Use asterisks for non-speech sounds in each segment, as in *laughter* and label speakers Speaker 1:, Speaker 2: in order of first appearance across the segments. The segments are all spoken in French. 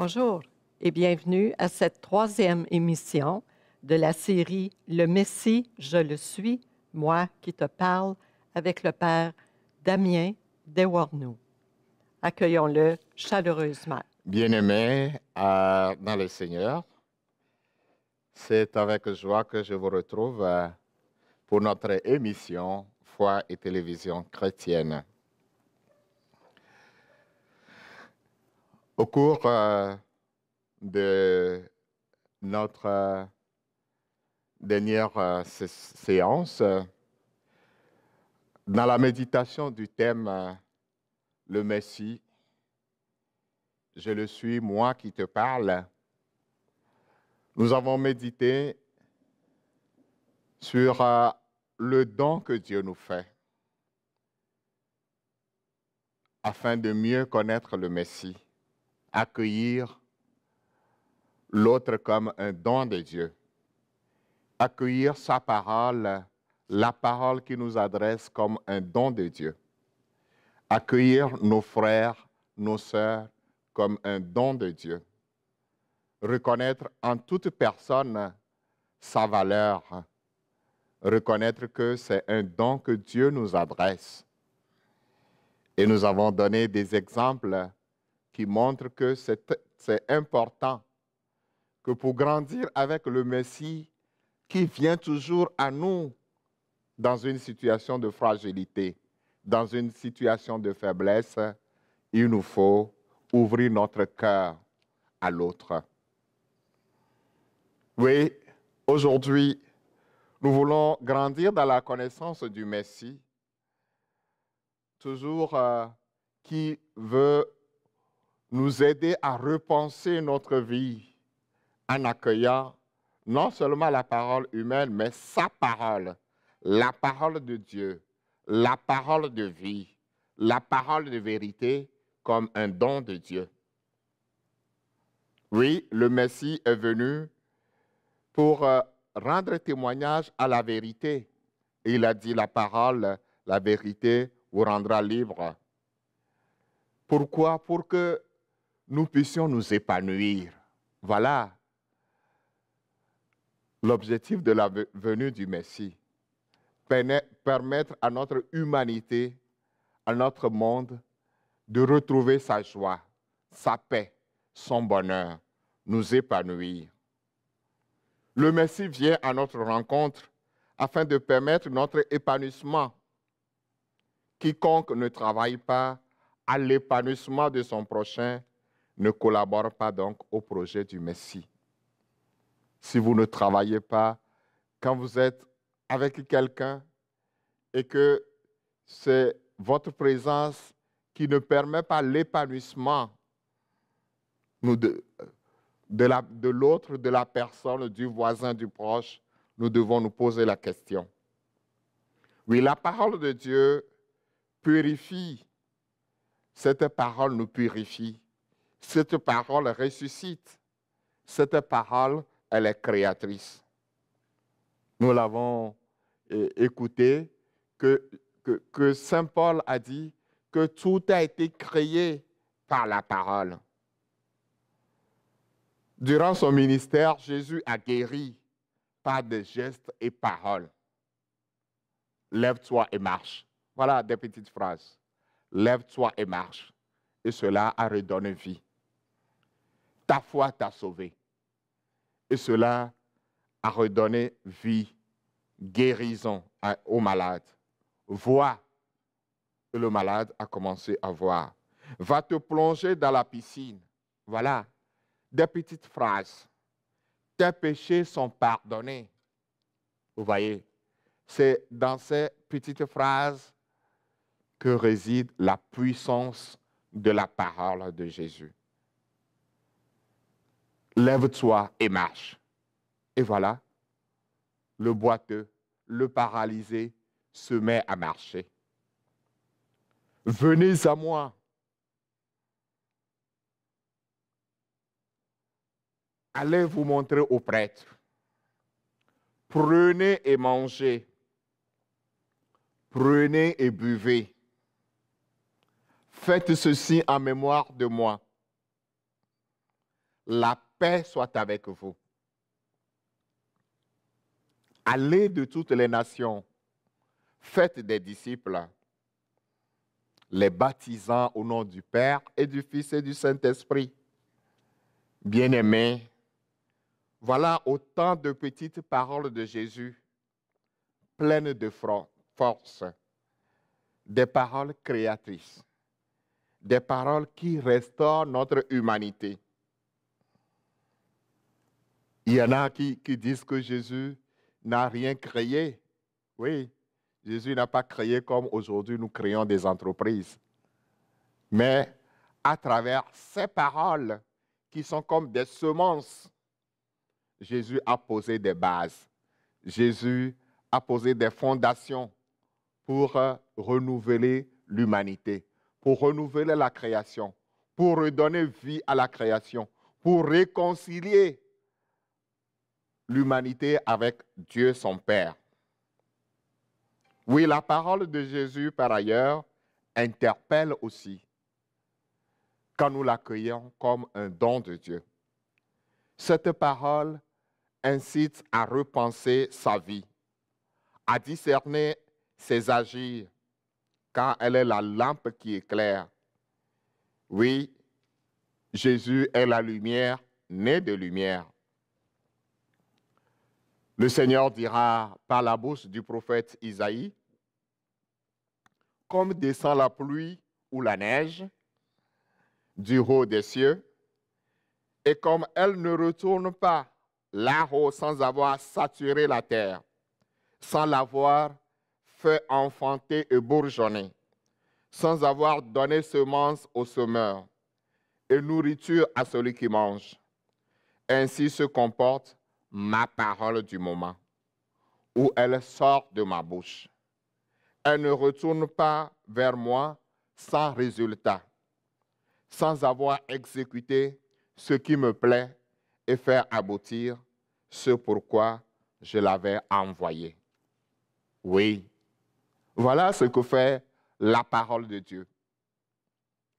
Speaker 1: Bonjour et bienvenue à cette troisième émission de la série Le Messie, je le suis, moi qui te parle, avec le Père Damien Dewarnou. Accueillons-le chaleureusement. bien aimé euh, dans le Seigneur, c'est avec joie que je vous retrouve euh, pour notre émission Foi et télévision chrétienne. Au cours euh, de notre euh, dernière euh, séance, dans la méditation du thème Le Messie, je le suis, moi qui te parle, nous avons médité sur le don que Dieu nous fait afin de mieux connaître le Messie accueillir l'autre comme un don de Dieu, accueillir sa parole, la parole qui nous adresse comme un don de Dieu, accueillir nos frères, nos sœurs comme un don de Dieu, reconnaître en toute personne sa valeur, reconnaître que c'est un don que Dieu nous adresse. Et nous avons donné des exemples qui montre que c'est important que pour grandir avec le Messie qui vient toujours à nous dans une situation de fragilité, dans une situation de faiblesse, il nous faut ouvrir notre cœur à l'autre. Oui, aujourd'hui, nous voulons grandir dans la connaissance du Messie, toujours euh, qui veut nous aider à repenser notre vie en accueillant non seulement la parole humaine, mais sa parole, la parole de Dieu, la parole de vie, la parole de vérité comme un don de Dieu. Oui, le Messie est venu pour euh, rendre témoignage à la vérité. Il a dit la parole, la vérité vous rendra libre. Pourquoi Pour que nous puissions nous épanouir. Voilà l'objectif de la venue du Messie. Permettre à notre humanité, à notre monde, de retrouver sa joie, sa paix, son bonheur, nous épanouir. Le Messie vient à notre rencontre afin de permettre notre épanouissement. Quiconque ne travaille pas à l'épanouissement de son prochain ne collabore pas donc au projet du Messie. Si vous ne travaillez pas, quand vous êtes avec quelqu'un et que c'est votre présence qui ne permet pas l'épanouissement de, l'autre, de la personne, du voisin, du proche, nous devons nous poser la question. Oui, la parole de Dieu purifie. Cette parole nous purifie. Cette parole ressuscite. Cette parole, elle est créatrice. Nous l'avons écouté, que Saint Paul a dit que tout a été créé par la parole. Durant son ministère, Jésus a guéri par des gestes et paroles. Lève-toi et marche. Voilà des petites phrases. Lève-toi et marche. Et cela a redonné vie ta foi t'a sauvé. Et cela a redonné vie, guérison au malade. Vois. Et le malade a commencé à voir. Va te plonger dans la piscine. Voilà, des petites phrases. Tes péchés sont pardonnés. Vous voyez, c'est dans ces petites phrases que réside la puissance de la parole de Jésus lève-toi et marche. Et voilà, le boiteux, le paralysé se met à marcher. Venez à moi. Allez vous montrer au prêtre. Prenez et mangez. Prenez et buvez. Faites ceci en mémoire de moi. La paix soit avec vous. Allez de toutes les nations, faites des disciples, les baptisant au nom du Père et du Fils et du Saint-Esprit. Bien-aimés, voilà autant de petites paroles de Jésus, pleines de force, des paroles créatrices, des paroles qui restaurent notre humanité il y en a qui, disent que Jésus n'a rien créé. Oui, Jésus n'a pas créé comme aujourd'hui nous créons des entreprises. Mais à travers ces paroles qui sont comme des semences, Jésus a posé des bases. Jésus a posé des fondations pour euh, renouveler l'humanité, pour renouveler la création, pour redonner vie à la création, pour réconcilier l'humanité avec Dieu son Père. Oui, la parole de Jésus, par ailleurs, interpelle aussi quand nous l'accueillons comme un don de Dieu. Cette parole incite à repenser sa vie, à discerner ses agirs, car elle est la lampe qui éclaire. Oui, Jésus est la lumière née de lumière. Le Seigneur dira par la bouche du prophète Isaïe, comme descend la pluie ou la neige du haut des cieux, et comme elle ne retourne pas là-haut sans avoir saturé la terre, sans l'avoir fait enfanter et bourgeonner, sans avoir donné semence aux semeurs et nourriture à celui qui mange. Ainsi se comporte ma parole du moment, où elle sort de ma bouche. Elle ne retourne pas vers moi sans résultat, sans avoir exécuté ce qui me plaît et faire aboutir ce pourquoi je l'avais envoyé. » Oui, voilà ce que fait la parole de Dieu.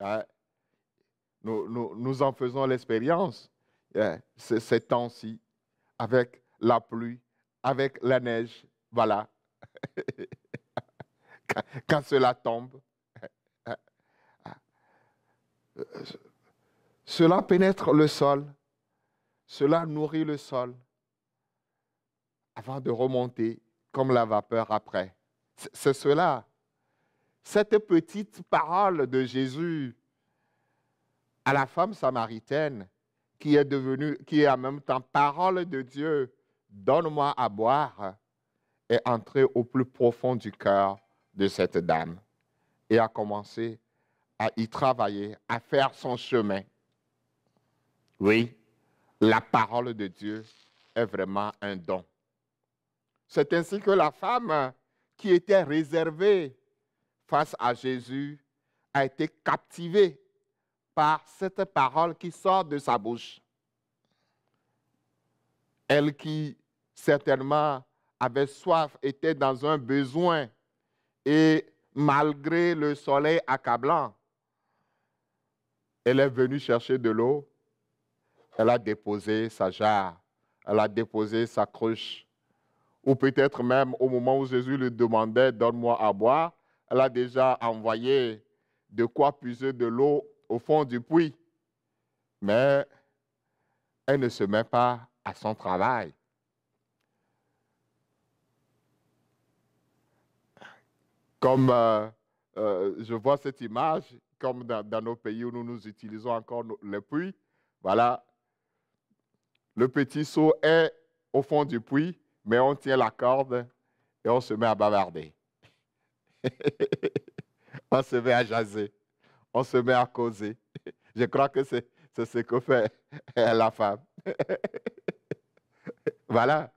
Speaker 1: Hein? nous, nous en faisons l'expérience hein, ces temps-ci avec la pluie, avec la neige. Voilà. *laughs* Quand cela tombe, cela pénètre le sol, cela nourrit le sol avant de remonter comme la vapeur après. C'est cela. Cette petite parole de Jésus à la femme samaritaine qui est devenu, qui est en même temps parole de Dieu, donne-moi à boire, est entrée au plus profond du cœur de cette dame et a commencé à y travailler, à faire son chemin. Oui, la parole de Dieu est vraiment un don. C'est ainsi que la femme qui était réservée face à Jésus a été captivée par cette parole qui sort de sa bouche. Elle qui certainement avait soif, était dans un besoin et malgré le soleil accablant, elle est venue chercher de l'eau. Elle a déposé sa jarre, elle a déposé sa cruche. Ou peut-être même au moment où Jésus lui demandait, donne-moi à boire, elle a déjà envoyé de quoi puiser de l'eau au fond du puits, mais elle ne se met pas à son travail. Comme euh, euh, je vois cette image, comme dans, nos pays où nous, nous utilisons encore le puits, voilà, le petit saut est au fond du puits, mais on tient la corde et on se met à bavarder. *laughs* on se met à jaser on se met à causer. *laughs* Je crois que c'est ce que fait *laughs* la femme. *laughs* voilà.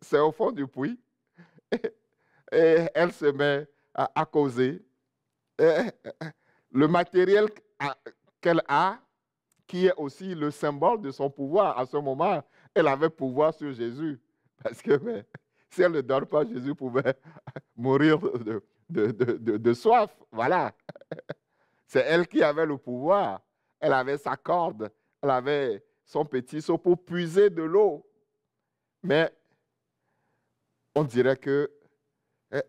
Speaker 1: C'est au fond du puits. Et elle se met à, à causer. Et le matériel qu'elle a, qui est aussi le symbole de son pouvoir, à ce moment, elle avait pouvoir sur Jésus. Parce que si elle ne dort pas, Jésus pouvait mourir de, de soif. Voilà. C'est elle qui avait le pouvoir. Elle avait sa corde, elle avait son petit seau pour puiser de l'eau. Mais on dirait que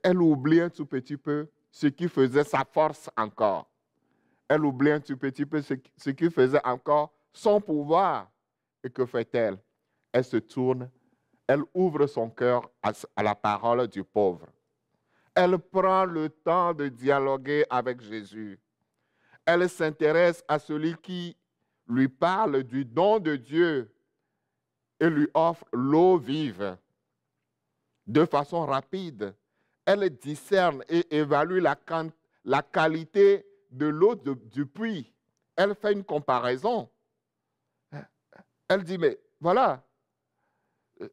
Speaker 1: elle oublie un tout petit peu ce qui faisait sa force encore. Elle oublie un tout petit peu ce qui faisait encore son pouvoir. Et que fait-elle Elle se tourne, elle ouvre son cœur à la parole du pauvre. Elle prend le temps de dialoguer avec Jésus. Elle s'intéresse à celui qui lui parle du don de Dieu et lui offre l'eau vive. De façon rapide, elle discerne et évalue la, qualité de l'eau du puits. Elle fait une comparaison. Elle dit, mais voilà,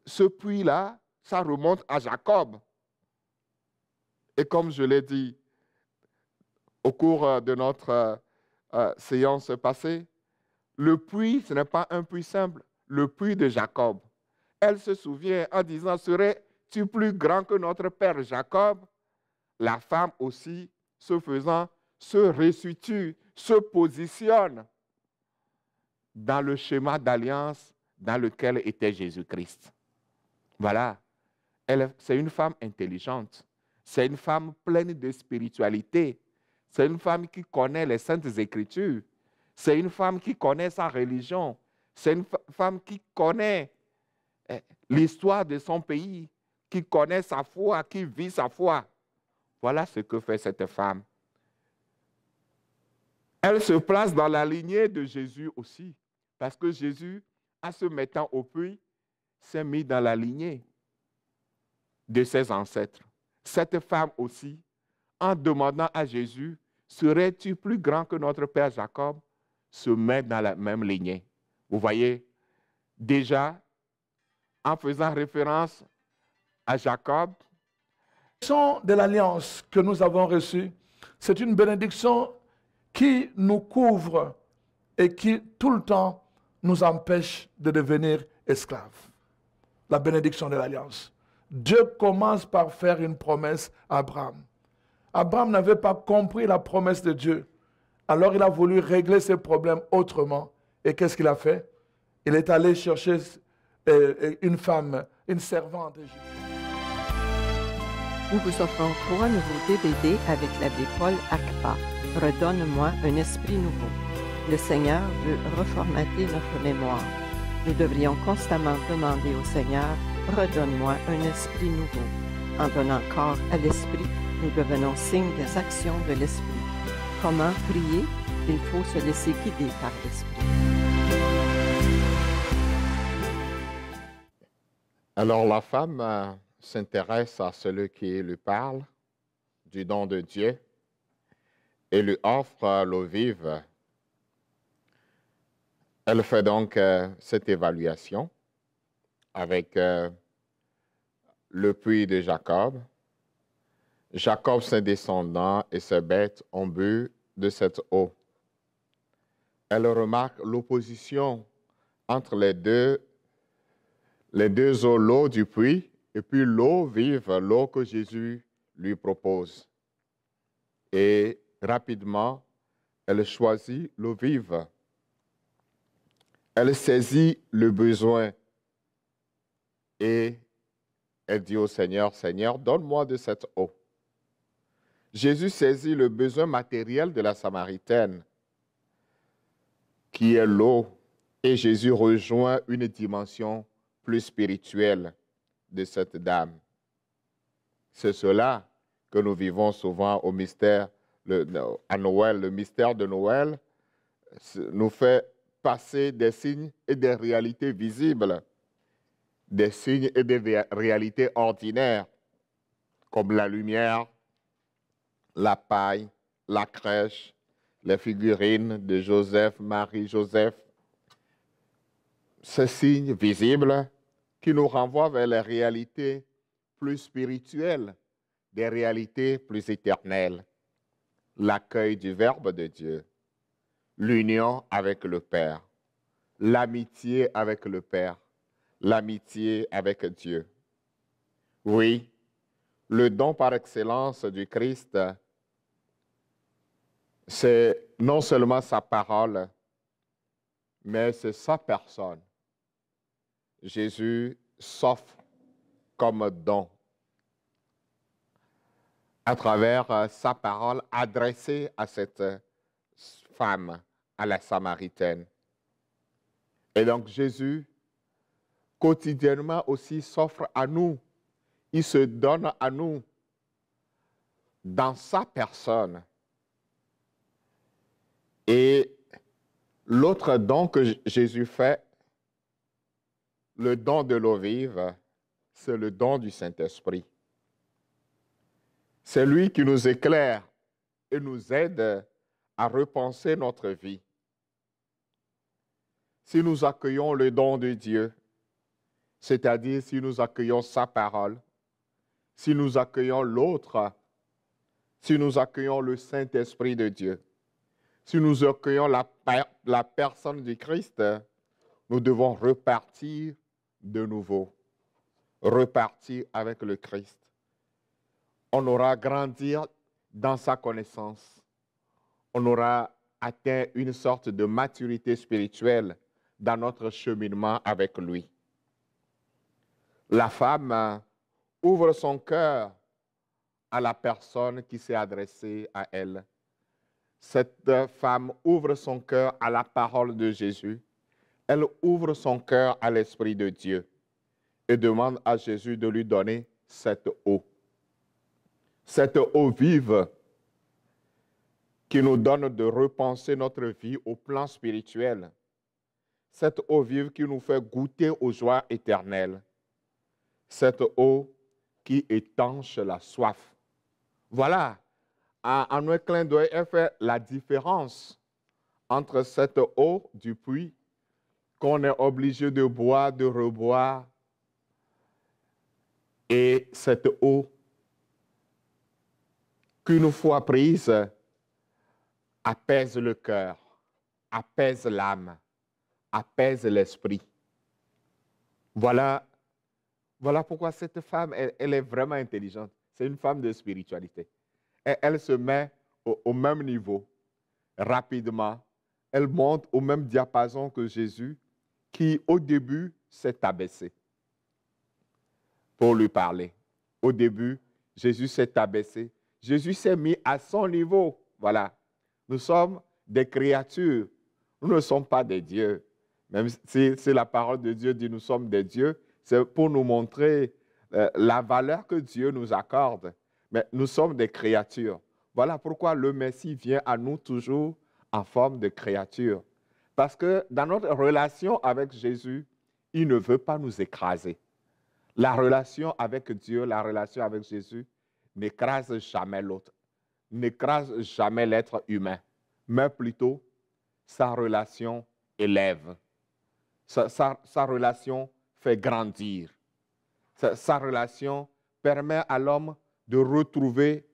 Speaker 1: ce puits-là, ça remonte à Jacob. Et comme je l'ai dit au cours de notre euh, séance passée, le puits, ce n'est pas un puits simple, le puits de Jacob. Elle se souvient en disant, serais-tu plus grand que notre père Jacob La femme aussi, se faisant, se resitue, se positionne dans le schéma d'alliance dans lequel était Jésus-Christ. Voilà. C'est une femme intelligente. C'est une femme pleine de spiritualité. C'est une femme qui connaît les saintes écritures. C'est une femme qui connaît sa religion. C'est une femme qui connaît eh, l'histoire de son pays, qui connaît sa foi, qui vit sa foi. Voilà ce que fait cette femme. Elle se place dans la lignée de Jésus aussi, parce que Jésus, en se mettant au puits, s'est mis dans la lignée de ses ancêtres. Cette femme aussi, en demandant à Jésus Serais-tu plus grand que notre père Jacob se met dans la même lignée. Vous voyez, déjà, en faisant référence à Jacob. La bénédiction de l'alliance que nous avons reçue, c'est une bénédiction qui nous couvre et qui tout le temps nous empêche de devenir esclaves. La bénédiction de l'alliance. Dieu commence par faire une promesse à Abraham. Abraham n'avait pas compris la promesse de Dieu. Alors il a voulu régler ses problèmes autrement. Et qu'est-ce qu'il a fait Il est allé chercher euh, une femme, une servante. Nous vous offrons trois nouveaux DVD avec l'abbé Paul Akpa. Redonne-moi un esprit nouveau. Le Seigneur veut reformater notre mémoire. Nous devrions constamment demander au Seigneur, redonne-moi un esprit nouveau, en donnant corps à l'esprit nous devenons signes des actions de l'Esprit. Comment prier Il faut se laisser guider par l'Esprit. Alors la femme euh, s'intéresse à celui qui lui parle du don de Dieu et lui offre euh, l'eau vive. Elle fait donc euh, cette évaluation avec le puits de Jacob, Jacob, ses descendants et ses bêtes ont bu de cette eau. Elle remarque l'opposition entre les deux, les deux eaux, l'eau du puits et puis l'eau vive, l'eau que Jésus lui propose. Et rapidement, elle choisit l'eau vive. Elle saisit le besoin et elle dit au Seigneur, Seigneur, donne-moi de cette eau. Jésus saisit le besoin matériel de la Samaritaine, qui est l'eau, et Jésus rejoint une dimension plus spirituelle de cette dame. C'est cela que nous vivons souvent au mystère, le, à Noël. Le mystère de Noël nous fait passer des signes et des réalités visibles, des signes et des réalités ordinaires, comme la lumière, la paille, la crèche, les figurines de Joseph, Marie-Joseph. ce signe visible qui nous renvoie vers les réalités plus spirituelles, des réalités plus éternelles. L'accueil du Verbe de Dieu, l'union avec le Père, l'amitié avec le Père, l'amitié avec Dieu. Oui, le don par excellence du Christ c'est non seulement sa parole, mais c'est sa personne. Jésus s'offre comme don à travers euh, sa parole adressée à cette euh, femme, à la Samaritaine. Et donc Jésus, quotidiennement aussi, s'offre à nous. Il se donne à nous dans sa personne et l'autre don que Jésus fait, le don de l'eau vive, c'est le don du Saint-Esprit. C'est lui qui nous éclaire et nous aide à repenser notre vie. Si nous accueillons le don de Dieu, c'est-à-dire si nous accueillons sa parole, si nous accueillons l'autre, si nous accueillons le Saint-Esprit de Dieu, si nous accueillons la, la personne du Christ, nous devons repartir de nouveau, repartir avec le Christ. On aura grandi dans sa connaissance. On aura atteint une sorte de maturité spirituelle dans notre cheminement avec lui. La femme ouvre son cœur à la personne qui s'est adressée à elle cette femme ouvre son cœur à la parole de Jésus. Elle ouvre son cœur à l'Esprit de Dieu et demande à Jésus de lui donner cette eau. Cette eau vive qui nous donne de repenser notre vie au plan spirituel. Cette eau vive qui nous fait goûter aux joies éternelles. Cette eau qui étanche la soif. Voilà en un clin elle fait la différence entre cette eau du puits qu'on est obligé de boire, de reboire, et cette eau qu'une fois prise, apaise le cœur, apaise l'âme, apaise l'esprit. Voilà, voilà pourquoi cette femme, elle est vraiment intelligente. C'est une femme de spiritualité et elle se met au, même niveau rapidement. Elle monte au même diapason que Jésus qui, au début, s'est abaissé pour lui parler. Au début, Jésus s'est abaissé. Jésus s'est mis à son niveau. Voilà. Nous sommes des créatures. Nous ne sommes pas des dieux. Même si, la parole de Dieu dit nous sommes des dieux, c'est pour nous montrer euh, la valeur que Dieu nous accorde. Mais nous sommes des créatures. Voilà pourquoi le Messie vient à nous toujours en forme de créature. Parce que dans notre relation avec Jésus, il ne veut pas nous écraser. La relation avec Dieu, la relation avec Jésus n'écrase jamais l'autre, n'écrase jamais l'être humain, mais plutôt sa relation élève, sa, relation fait grandir, sa relation permet à l'homme de retrouver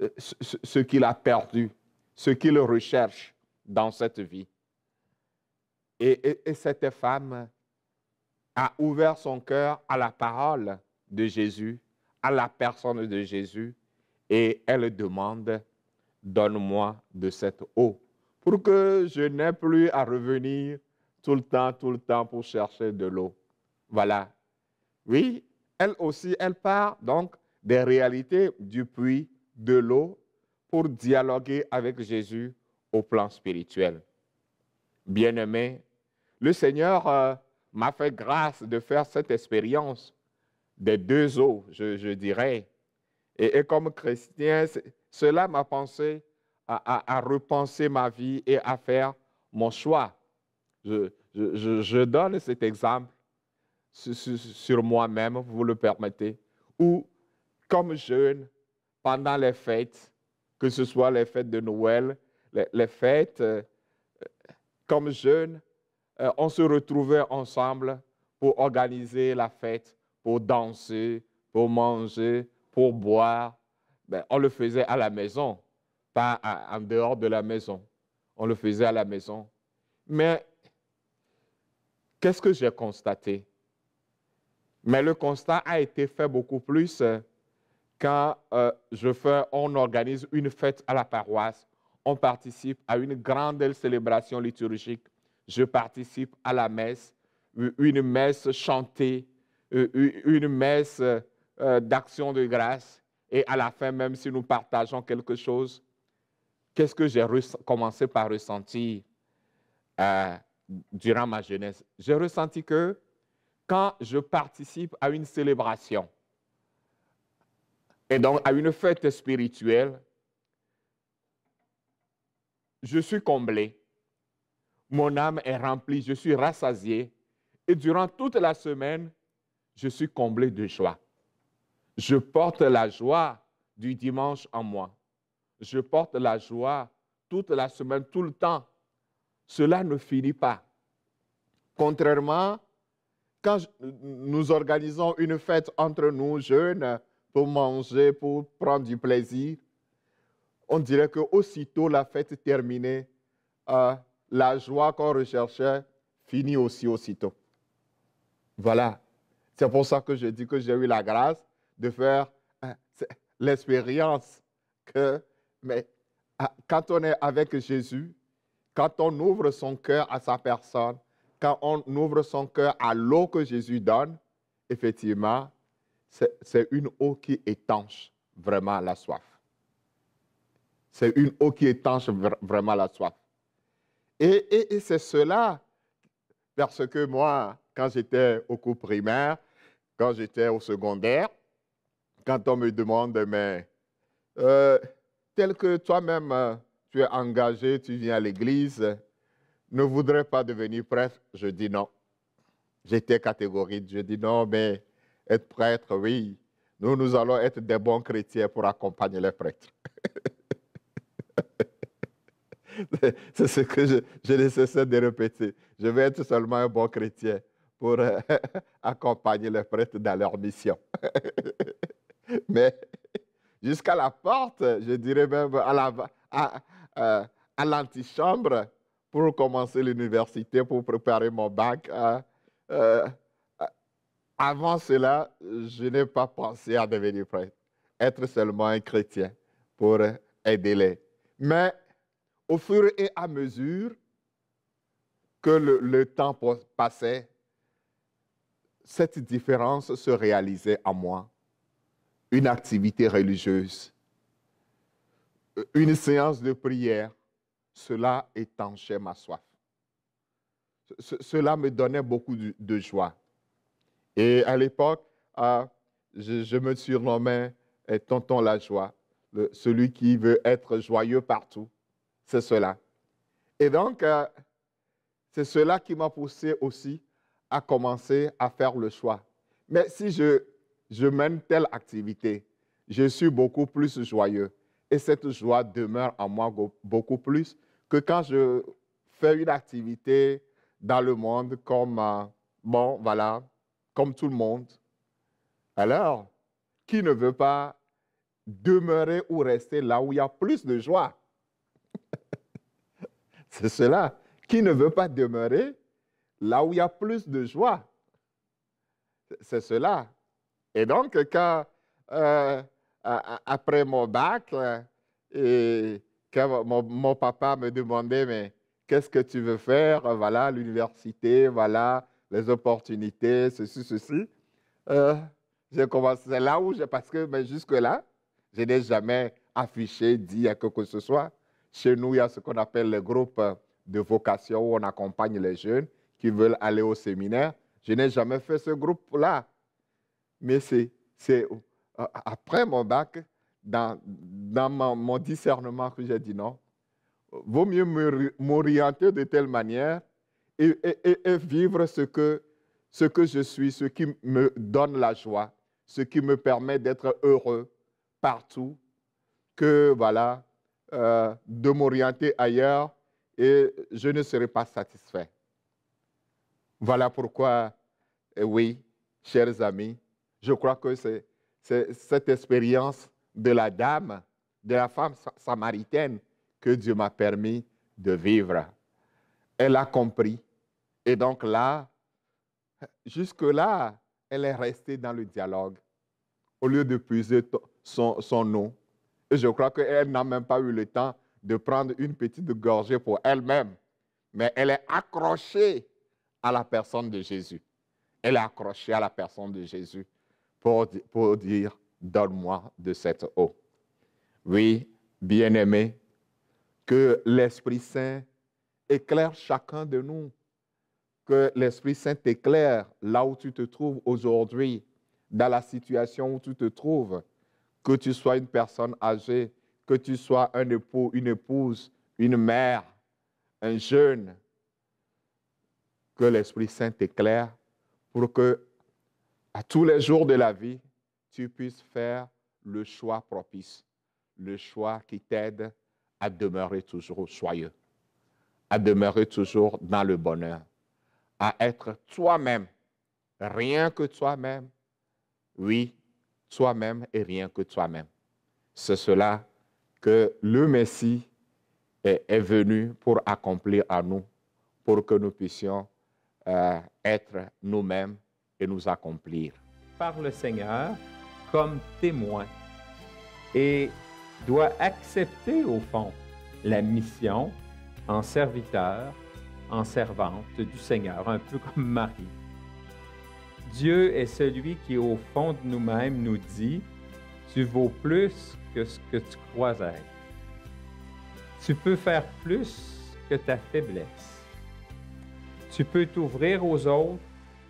Speaker 1: euh, ce qu'il a perdu, ce qu'il recherche dans cette vie. Et, cette femme a ouvert son cœur à la parole de Jésus, à la personne de Jésus, et elle demande, donne-moi de cette eau, pour que je n'ai plus à revenir tout le temps, tout le temps pour chercher de l'eau. Voilà. Oui, elle aussi, elle part donc des réalités du puits de l'eau pour dialoguer avec Jésus au plan spirituel. Bien-aimé, le Seigneur euh, m'a fait grâce de faire cette expérience des deux eaux, je, dirais. Et, comme chrétien, cela m'a pensé à, repenser ma vie et à faire mon choix. Je, donne cet exemple sur, sur moi-même, vous le permettez, où comme jeune pendant les fêtes, que ce soit les fêtes de Noël, les, fêtes, euh, euh, comme jeune, euh, on se retrouvait ensemble pour organiser la fête, pour danser, pour manger, pour boire. Ben, on le faisait à la maison, pas en dehors de la maison. On le faisait à la maison. Mais qu'est-ce que j'ai constaté? Mais le constat a été fait beaucoup plus quand euh, je on organise une fête à la paroisse, on participe à une grande célébration liturgique, je participe à la messe, une messe chantée, une messe euh, euh, d'action de grâce, et à la fin, même si nous partageons quelque chose, qu'est-ce que j'ai commencé par ressentir durant ma jeunesse J'ai ressenti que quand je participe à une célébration, et donc à une fête spirituelle, je suis comblé, mon âme est remplie, je suis rassasié, et durant toute la semaine, je suis comblé de joie. Je porte la joie du dimanche en moi. Je porte la joie toute la semaine, tout le temps. Cela ne finit pas. Contrairement, quand nous organisons une fête entre nous, jeunes, pour manger, pour prendre du plaisir. On dirait que aussitôt la fête terminée, euh, la joie qu'on recherchait finit aussi aussitôt. Voilà. C'est pour ça que je dis que j'ai eu la grâce de faire euh, l'expérience que, mais euh, quand on est avec Jésus, quand on ouvre son cœur à sa personne, quand on ouvre son cœur à l'eau que Jésus donne, effectivement, c'est une eau qui étanche vraiment la soif. C'est une eau qui étanche vraiment la soif. Et, c'est cela, parce que moi, quand j'étais au cours primaire, quand j'étais au secondaire, quand on me demande, mais euh, tel que toi-même, euh, tu es engagé, tu viens à l'église, ne voudrais pas devenir prêtre, je dis non. J'étais catégorique, je dis non, mais être prêtre, oui. Nous, nous allons être des bons chrétiens pour accompagner les prêtres. *laughs* C'est ce que je, je ne de répéter. Je vais être seulement un bon chrétien pour euh, *laughs* accompagner les prêtres dans leur mission. *laughs* Mais jusqu'à la porte, je dirais même à la, à, l'antichambre pour commencer l'université, pour préparer mon bac. à hein, euh, avant cela, je n'ai pas pensé à devenir prêtre, être seulement un chrétien pour aider les. Mais au fur et à mesure que le, temps passait, cette différence se réalisait en moi. Une activité religieuse, une séance de prière, cela étanchait ma soif. cela me donnait beaucoup de joie. Et à l'époque, ah, je, me surnommais Tonton la joie, celui qui veut être joyeux partout. C'est cela. Et donc, euh, c'est cela qui m'a poussé aussi à commencer à faire le choix. Mais si je, mène telle activité, je suis beaucoup plus joyeux. Et cette joie demeure en moi beaucoup plus que quand je fais une activité dans le monde comme, euh, bon, voilà, comme tout le monde. Alors, qui ne veut pas demeurer ou rester là où il y a plus de joie *laughs* C'est cela. Qui ne veut pas demeurer là où il y a plus de joie C'est cela. Et donc, quand, euh, après mon bac, et quand mon, mon papa me demandait, mais qu'est-ce que tu veux faire Voilà l'université, voilà les opportunités, ceci, ceci. Euh, j'ai commencé là où j'ai, parce que mais jusque-là, je n'ai jamais affiché, dit à que ce soit. Chez nous, il y a ce qu'on appelle le groupe de vocation où on accompagne les jeunes qui veulent aller au séminaire. Je n'ai jamais fait ce groupe-là. Mais c'est, c'est après mon bac, dans, dans mon discernement, que j'ai dit non, vaut mieux m'orienter de telle manière et, vivre ce que, je suis, ce qui me donne la joie, ce qui me permet d'être heureux partout, que voilà, euh, de m'orienter ailleurs et je ne serai pas satisfait. Voilà pourquoi, eh oui, chers amis, je crois que c'est cette expérience de la dame, de la femme samaritaine que Dieu m'a permis de vivre. Elle a compris. Et donc là, jusque-là, elle est restée dans le dialogue au lieu de puiser son, son nom. Et je crois qu'elle n'a même pas eu le temps de prendre une petite gorgée pour elle-même. Mais elle est accrochée à la personne de Jésus. Elle est accrochée à la personne de Jésus pour, pour dire, donne-moi de cette eau. Oui, bien-aimé, que l'Esprit Saint éclaire chacun de nous. Que l'Esprit Saint éclaire là où tu te trouves aujourd'hui, dans la situation où tu te trouves. Que tu sois une personne âgée, que tu sois un époux, une épouse, une mère, un jeune. Que l'Esprit Saint t'éclaire pour que, à tous les jours de la vie, tu puisses faire le choix propice, le choix qui t'aide à demeurer toujours joyeux à demeurer toujours dans le bonheur, à être toi-même, rien que toi-même. Oui, toi-même et rien que toi-même. C'est cela que le Messie est, venu pour accomplir à nous, pour que nous puissions euh, être nous-mêmes et nous accomplir. Par le Seigneur comme témoin et doit accepter au fond la mission en serviteur, en servante du Seigneur, un peu comme Marie. Dieu est celui qui, au fond de nous-mêmes, nous dit, tu vaux plus que ce que tu crois être. Tu peux faire plus que ta faiblesse. Tu peux t'ouvrir aux autres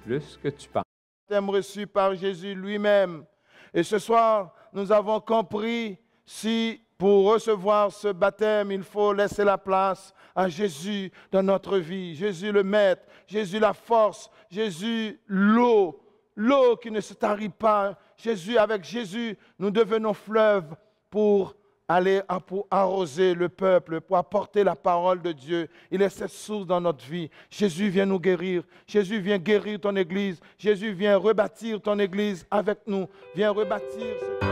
Speaker 1: plus que tu penses. Reçu par Jésus lui-même. Et ce soir, nous avons compris si pour recevoir ce baptême, il faut laisser la place à Jésus dans notre vie. Jésus le maître, Jésus la force, Jésus l'eau, l'eau qui ne se tarit pas. Jésus, avec Jésus, nous devenons fleuve pour aller arroser le peuple, pour apporter la parole de Dieu. Il est cette source dans notre vie. Jésus vient nous guérir. Jésus vient guérir ton Église. Jésus vient rebâtir ton Église avec nous. Viens rebâtir. Ce...